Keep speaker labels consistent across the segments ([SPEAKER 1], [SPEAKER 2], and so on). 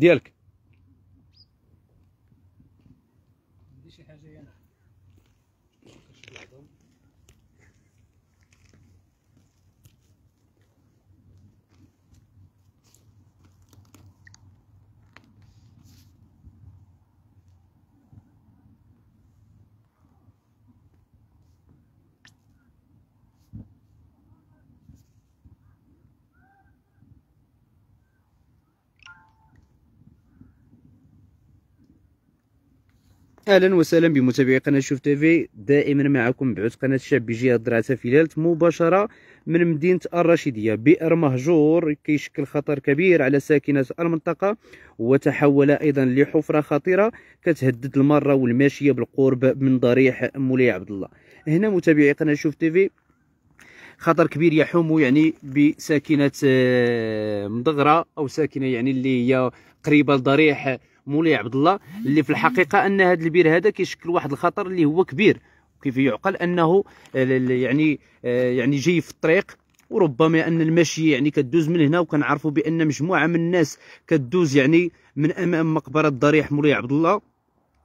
[SPEAKER 1] ديالك اهلا وسهلا بمتابعي قناه شوف تيفي دائما معكم بعد قناه الشعب بجهه درعسه فلالت مباشره من مدينه الرشيديه بئر مهجور كيشكل خطر كبير على ساكنه المنطقه وتحول ايضا لحفره خطيره كتهدد المره والماشيه بالقرب من ضريح مولاي عبد الله هنا متابعي قناه شوف تيفي خطر كبير يحوم يعني بساكنه آه، مضغره او ساكنه يعني اللي هي قريبه لضريح مولاي عبد الله اللي في الحقيقه ان هذا البير هذا كيشكل واحد الخطر اللي هو كبير كيف يعقل انه آه، يعني آه، يعني جاي في الطريق وربما ان المشي يعني كدوز من هنا وكنعرفوا بان مجموعه من الناس كدوز يعني من امام مقبره ضريح مولاي عبد الله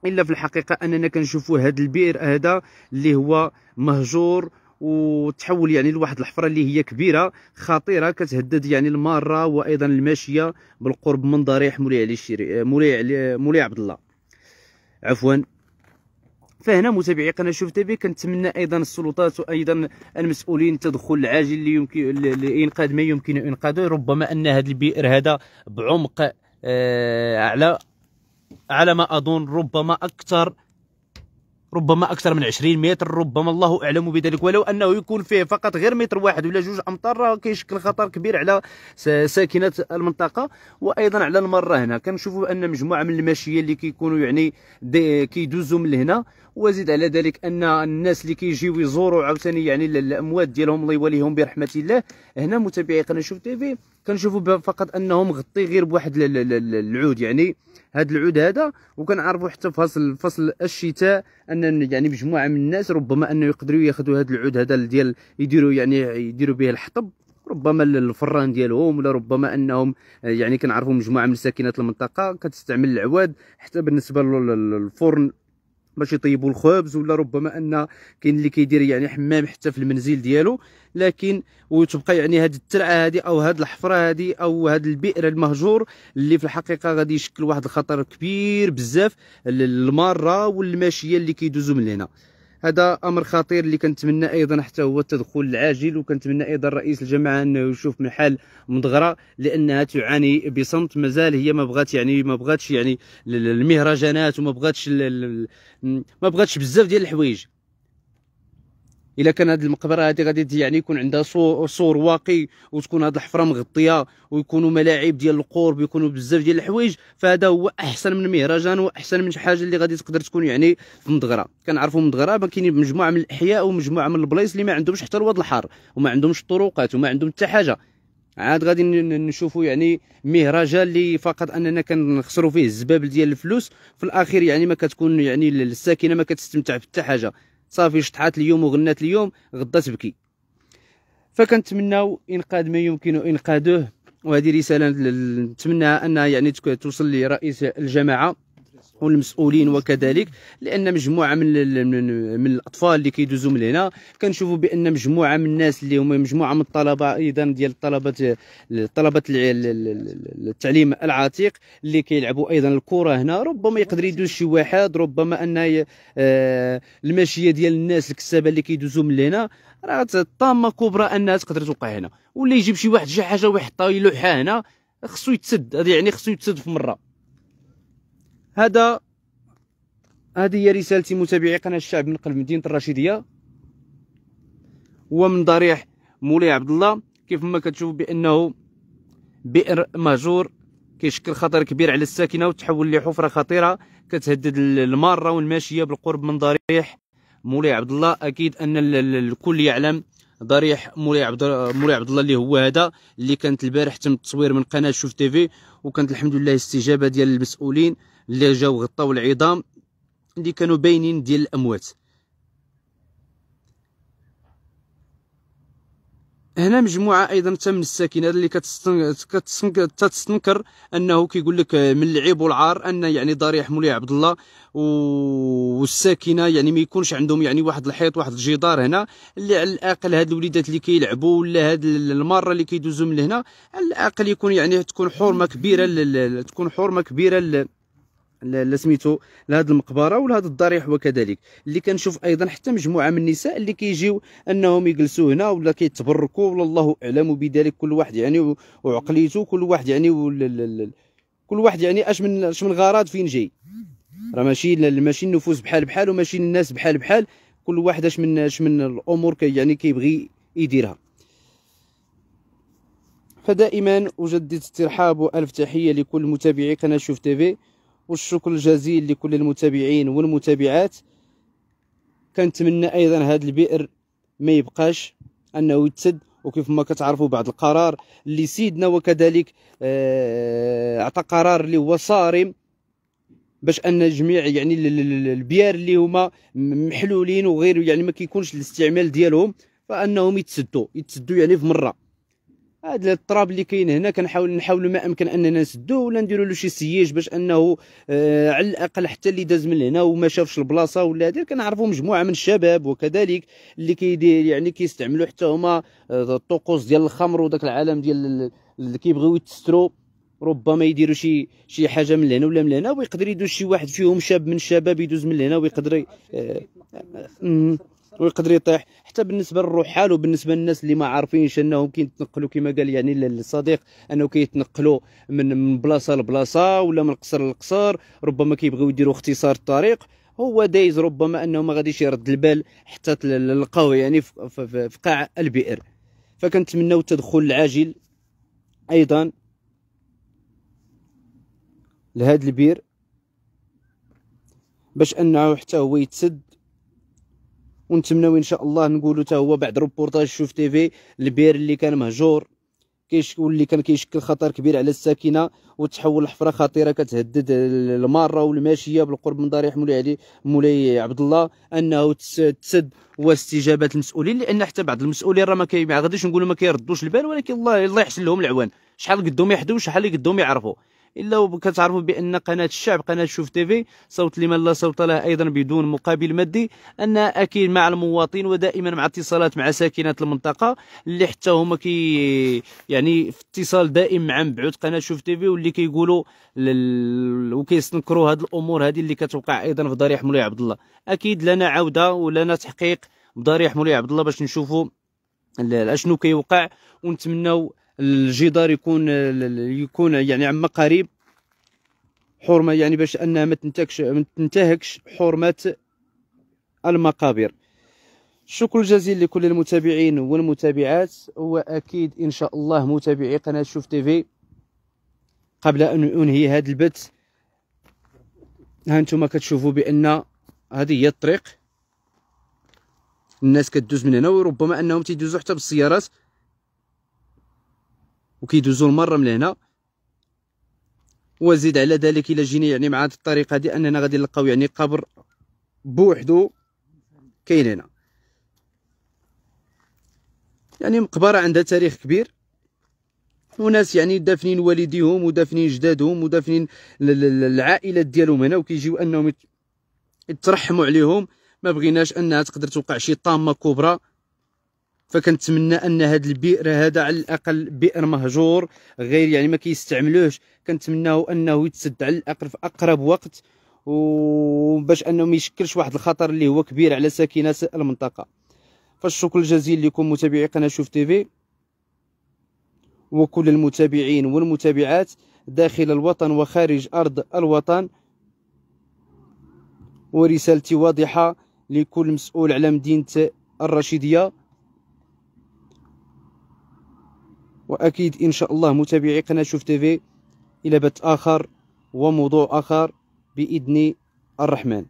[SPEAKER 1] الا في الحقيقه اننا كنشوفوا هذا البئر هذا اللي هو مهجور وتحول يعني لواحد الحفره اللي هي كبيره خطيره كتهدد يعني الماره وايضا الماشيه بالقرب من ضريح مولاي علي الشري آه، مولاي علي آه، مولاي عبد الله عفوا فهنا متابعي قناه شوف في كنتمنى ايضا السلطات وايضا المسؤولين التدخل العاجل اللي يمكن لانقاذ ما يمكن انقاذه ربما ان هذا البئر هذا بعمق آه، على على ما اظن ربما اكثر ربما اكثر من 20 متر ربما الله اعلم بذلك ولو انه يكون فيه فقط غير متر واحد ولا جوج امتار راه كيشكل خطر كبير على ساكنه المنطقه وايضا على المره هنا كنشوفوا ان مجموعه من الماشيه اللي كيكونوا يعني كيدوزوا من هنا وزيد على ذلك ان الناس اللي كيجيو يزوروا عاوتاني يعني الاموات ديالهم الله يواليهم برحمه الله هنا متابعي قناه شوف تي في كنشوفوا فقط انه مغطي غير بواحد العود يعني هذا العود هذا وكنعرفوا حتى في فصل فصل الشتاء ان يعني مجموعه من الناس ربما انه يقدروا ياخذوا هذا العود هذا ديال يديروا يعني يديروا به الحطب ربما الفران ديالهم ولا ربما انهم يعني كنعرفوا مجموعه من ساكنات المنطقه كتستعمل العواد حتى بالنسبه للفرن باش يطيبوا الخبز ولا ربما ان كاين اللي كيدير يعني حمام حتى في المنزل ديالو لكن وتبقى يعني هاد الترعه هادي او هاد الحفره هادي او هاد البئر المهجور اللي في الحقيقه غادي يشكل واحد الخطر كبير بزاف للماره والماشيه اللي كيدوزوا من هنا هذا امر خطير اللي كنتمنى ايضا حتى هو التدخل العاجل وكنتمنى ايضا رئيس الجماعه انه يشوف من حال مضغره لانها تعاني بصمت مازال هي ما بغات يعني ما بغاتش يعني المهرجانات وما بغاتش ما بغاتش بزاف ديال الحوايج الا كان هذه المقبره هذه غادي يعني يكون عندها صور, واقي وتكون هذه الحفره مغطيه ويكونوا ملاعب ديال القرب ويكونوا بزاف ديال الحوايج فهذا هو احسن من مهرجان واحسن من شي حاجه اللي غادي تقدر تكون يعني في مدغره كنعرفوا مدغره كاينين مجموعه من الاحياء ومجموعه من البلايص اللي ما عندهمش حتى الواد الحار وما عندهمش الطرقات وما عندهم حتى حاجه عاد غادي نشوفوا يعني مهرجان اللي فقط اننا كنخسروا فيه الزبابل ديال الفلوس في الاخير يعني ما كتكون يعني الساكنه ما كتستمتع بحتى حاجه صافي شطحات اليوم وغنات اليوم غدا تبكي فكنتمناو انقاذ ما يمكن انقاذه وهذه رساله نتمنى ان يعني توصل لرئيس الجماعه والمسؤولين وكذلك لان مجموعه من من, من الاطفال اللي كيدوزوا من هنا كنشوفوا بان مجموعه من الناس اللي هما مجموعه من الطلبه ايضا ديال الطلبه الطلبه التعليم العتيق اللي كيلعبوا ايضا الكره هنا ربما يقدر يدوز شي واحد ربما ان آه، الماشيه ديال الناس الكسابه اللي كيدوزوا من هنا راه طامه كبرى انها تقدر توقع هنا ولا يجيب شي واحد شي حاجه ويحطها يلوحها هنا خصو يتسد هذا يعني خصو يتسد في مره هذا هذه هي رسالتي متابعي قناه الشعب من قلب مدينه الرشيديه ومن ضريح مولاي عبد الله كيف ما كتشوفوا بانه بئر مهجور كيشكل خطر كبير على الساكنه وتحول لحفره خطيره كتهدد الماره والماشيه بالقرب من ضريح مولاي عبد الله اكيد ان الكل يعلم ضريح مولاي عبد مولاي عبد الله اللي هو هذا اللي كانت البارح تم التصوير من قناه شوف تيفي وكانت الحمد لله استجابه ديال المسؤولين اللي جاو غطاو العظام اللي كانوا باينين ديال الاموات هنا مجموعه ايضا تم من الساكنه اللي كتستنكر انه كيقول لك من العيب والعار ان يعني ضريح مولاي عبد الله والساكنه يعني ما يكونش عندهم يعني واحد الحيط واحد الجدار هنا اللي على الاقل هاد الوليدات اللي كيلعبوا ولا هاد الماره اللي كيدوزوا من هنا على الاقل يكون يعني تكون حرمه كبيره تكون حرمه كبيره لسميتو سميتو لهاد المقبره ولهاد الضريح وكذلك اللي كنشوف ايضا حتى مجموعه من النساء اللي كيجيو انهم يجلسوا هنا ولا كيتبركوا ولا الله اعلم بذلك كل واحد يعني وعقليته كل واحد يعني كل واحد يعني اش من اش من غرض فين جاي راه ماشي ماشي النفوس بحال بحال وماشي الناس بحال بحال كل واحد اش من اش من الامور كي يعني كيبغي يديرها فدائما اجدد الترحاب والف تحيه لكل متابعي قناه شوف تيفي والشكر الجزيل لكل المتابعين والمتابعات كنتمنى ايضا هذا البئر ما يبقاش انه يتسد وكيف ما كتعرفوا بعد القرار اللي سيدنا وكذلك آه، اعطى قرار اللي هو صارم باش ان جميع يعني البيار اللي هما محلولين وغير يعني ما كيكونش الاستعمال ديالهم فانهم يتسدوا يتسدوا يعني في مره هذا التراب اللي كاين هنا كنحاول نحاولوا ما امكن اننا نسدوه ولا نديروا له شي سياج باش انه آه على الاقل حتى اللي داز من هنا وما شافش البلاصه ولا هذا كنعرفوا مجموعه من الشباب وكذلك اللي كيدير يعني كيستعملوا حتى هما آه، الطقوس ديال الخمر وداك العالم ديال اللي كيبغيو يتسترو ربما يديروا شي شي حاجه من هنا ولا من هنا ويقدر يدوز شي واحد فيهم شاب من الشباب يدوز من هنا ويقدر آه آه ويقدر يطيح حتى بالنسبه للرحال وبالنسبه للناس اللي ما عارفينش انهم كيتنقلوا كما قال يعني الصديق انه كيتنقلوا من بلاصه لبلاصه ولا من قصر لقصر ربما كيبغيو يديروا اختصار الطريق هو دايز ربما انه ما غاديش يرد البال حتى تلقاو يعني في قاع البئر فكنتمناو التدخل العاجل ايضا لهذا البير باش انه حتى هو يتسد ونتمناو ان شاء الله نقولوا حتى هو بعد روبورتاج شوف تي في البير اللي كان مهجور كيشكل اللي كان كيشكل خطر كبير على الساكنه وتحول لحفره خطيره كتهدد الماره والماشيه بالقرب من ضريح مولاي علي مولاي عبد الله انه تسد واستجابه المسؤولين لان حتى بعض المسؤولين راه ما كي غاديش نقولوا ما كيردوش البال ولكن الله الله يحسن لهم العوان شحال قدهم يحدوا شحال اللي قدهم يعرفوا الا وكتعرفوا بان قناه الشعب قناه شوف تيفي صوت لمن لا صوت له ايضا بدون مقابل مادي انها اكيد مع المواطن ودائما مع اتصالات مع ساكنات المنطقه اللي حتى هما كي يعني في اتصال دائم مع من بعد قناه شوف تيفي واللي كيقولوا لل... وكيستنكروا هذه الامور هذه اللي كتوقع ايضا في ضريح مولاي عبد الله اكيد لنا عوده ولنا تحقيق بضريح مولاي عبد الله باش نشوفوا اشنو كيوقع ونتمناو الجدار يكون يكون يعني عما قريب حرمه يعني باش انها ما تنتهكش ما تنتهكش حرمه المقابر شكر جزيل لكل المتابعين والمتابعات واكيد ان شاء الله متابعي قناه شوف تيفي قبل ان انهي هذا البث ها انتم كتشوفوا بان هذه هي الطريق الناس كدوز من هنا وربما انهم تيدوزوا حتى بالسيارات وكيدوزو المره من هنا وزيد على ذلك الى جينا يعني مع هذه الطريقه دي اننا غادي نلقاو يعني قبر بوحدو كاين هنا يعني مقبره عندها تاريخ كبير وناس يعني دافنين والديهم ودافنين جدادهم ودافنين العائلات ديالهم هنا وكيجيو انهم يترحموا عليهم ما بغيناش انها تقدر توقع شي طامه كبرى فكنتمنى ان هاد البئر هذا على الاقل بئر مهجور غير يعني ما كيستعملوش كنتمناو انه يتسد على الاقل في اقرب وقت وباش انه ما يشكلش واحد الخطر اللي هو كبير على ساكنه المنطقه فالشكر الجزيل لكم متابعي قناه شوف تيفي وكل المتابعين والمتابعات داخل الوطن وخارج ارض الوطن ورسالتي واضحه لكل مسؤول على مدينه الرشيديه واكيد ان شاء الله متابعي قناه شوف تيفي الى بث اخر وموضوع اخر باذن الرحمن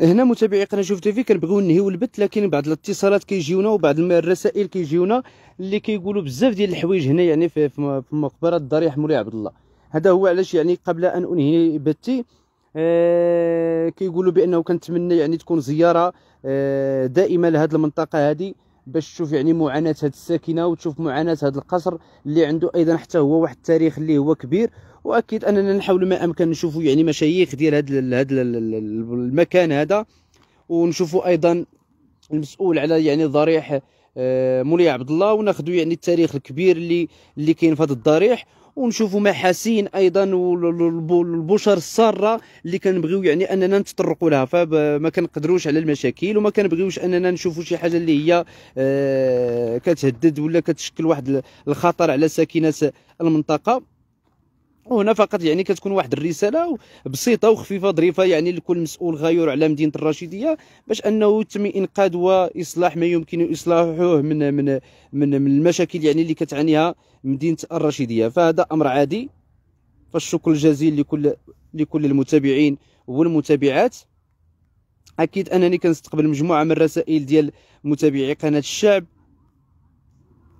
[SPEAKER 1] هنا متابعي قناه شوف تيفي كنبغيو نهيو البت لكن بعض الاتصالات كيجيونا وبعض الرسائل كيجيونا اللي كيقولوا بزاف ديال الحوايج هنا يعني في, في مقبره الضريح مولاي عبد الله هذا هو علاش يعني قبل ان انهي بثي آه كيقولوا بانه كنتمنى يعني تكون زياره آه دائمه لهذه المنطقه هذه باش تشوف يعني معاناه هاد الساكنه وتشوف معاناه هاد القصر اللي عنده ايضا حتى هو واحد التاريخ اللي هو كبير واكيد اننا نحاول ما امكن نشوفوا يعني مشايخ ديال هاد هاد المكان هذا ونشوفوا ايضا المسؤول على يعني ضريح آه، مولاي عبد الله وناخذوا يعني التاريخ الكبير اللي اللي كاين في هذا الضريح ونشوفوا محاسين ايضا والبشر الساره اللي كنبغيو يعني اننا نتطرقوا لها فما كنقدروش على المشاكل وما كنبغيوش اننا نشوفوا شي حاجه اللي هي آه، كتهدد ولا كتشكل واحد الخطر على ساكنه المنطقه وهنا فقط يعني كتكون واحد الرساله بسيطه وخفيفه ظريفه يعني لكل مسؤول غير على مدينه الرشيديه باش انه يتم انقاذ واصلاح ما يمكن اصلاحه من من من, من المشاكل يعني اللي كتعانيها مدينه الرشيديه فهذا امر عادي فالشكر الجزيل لكل لكل المتابعين والمتابعات اكيد انني كنستقبل مجموعه من الرسائل ديال متابعي قناه الشعب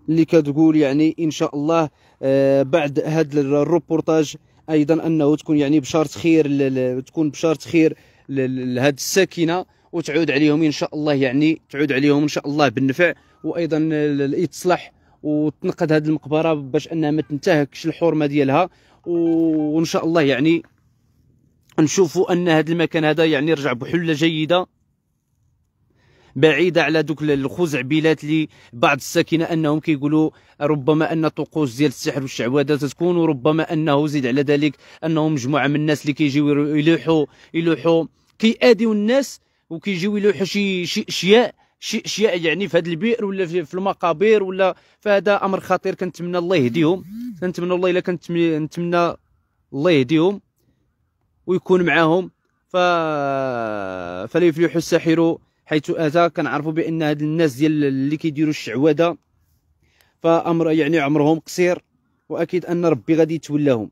[SPEAKER 1] اللي كتقول يعني ان شاء الله آه، بعد هذا الروبورتاج ايضا انه تكون يعني بشار خير تكون بشار خير لهذه الساكنه وتعود عليهم ان شاء الله يعني تعود عليهم ان شاء الله بالنفع وايضا الاصلاح وتنقذ هذه المقبره باش انها ما تنتهكش الحرمه ديالها وان شاء الله يعني نشوفوا ان هذا المكان هذا يعني رجع بحله جيده بعيده على دوك الخزعبلات اللي بعض الساكنه انهم كيقولوا ربما ان الطقوس ديال السحر والشعوذه تكون وربما انه زيد على ذلك انهم مجموعه من الناس اللي كيجيو يلوحوا يلوحوا كيأذيو الناس وكيجيو يلوحوا شي شي اشياء شي اشياء يعني في هذا البئر ولا في المقابر ولا فهذا امر خطير كنتمنى الله يهديهم كنتمنى الله الا كنتمنى الله يهديهم ويكون معاهم ف... فليفلحوا الساحر حيث اتا كنعرفوا بان هاد الناس ديال اللي كيديروا الشعوذه فامر يعني عمرهم قصير واكيد ان ربي غادي يتولاهم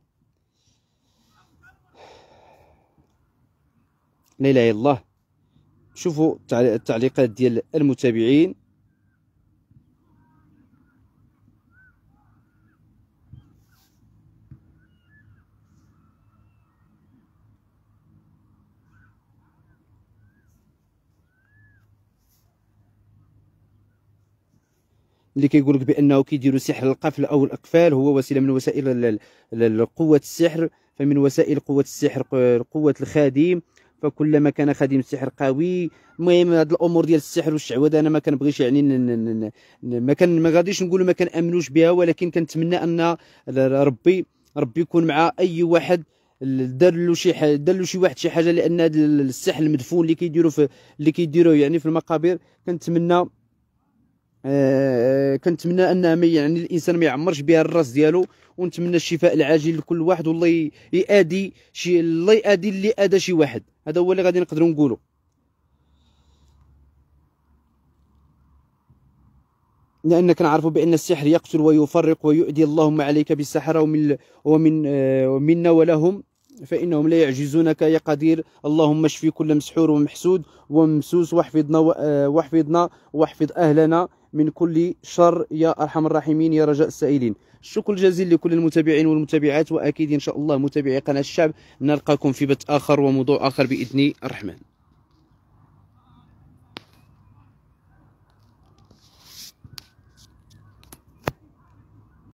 [SPEAKER 1] لا اله الا الله شوفوا التعليقات ديال المتابعين اللي كيقول لك بانه كيديروا سحر القفل او الاقفال هو وسيله من وسائل قوه السحر فمن وسائل قوه السحر قوه الخادم فكلما كان خادم السحر قوي المهم هاد الامور ديال السحر والشعوذه انا ما كنبغيش يعني ما كان ما غاديش نقولوا ما كنامنوش بها ولكن كنتمنى ان ربي ربي يكون مع اي واحد دار له شي دار له شي واحد شي حاجه لان هذا السحر المدفون اللي كيديروا في اللي كيديروه يعني في المقابر كنتمنى آه، كنتمنى انها ما يعني الانسان ما يعمرش بها الراس ديالو ونتمنى الشفاء العاجل لكل واحد والله يادي شي الله يادي اللي اذى شي واحد هذا هو اللي غادي نقدروا نقولوا لان كنعرفوا بان السحر يقتل ويفرق ويؤدي اللهم عليك بالسحره ومن ومن آه، منا ولهم فإنهم لا يعجزونك يا قدير اللهم اشفي كل مسحور ومحسود وممسوس واحفظنا آه، واحفظنا واحفظ أهلنا من كل شر يا أرحم الراحمين يا رجاء السائلين الشكر الجزيل لكل المتابعين والمتابعات وأكيد إن شاء الله متابعي قناة الشعب نلقاكم في بث آخر وموضوع آخر بإذن الرحمن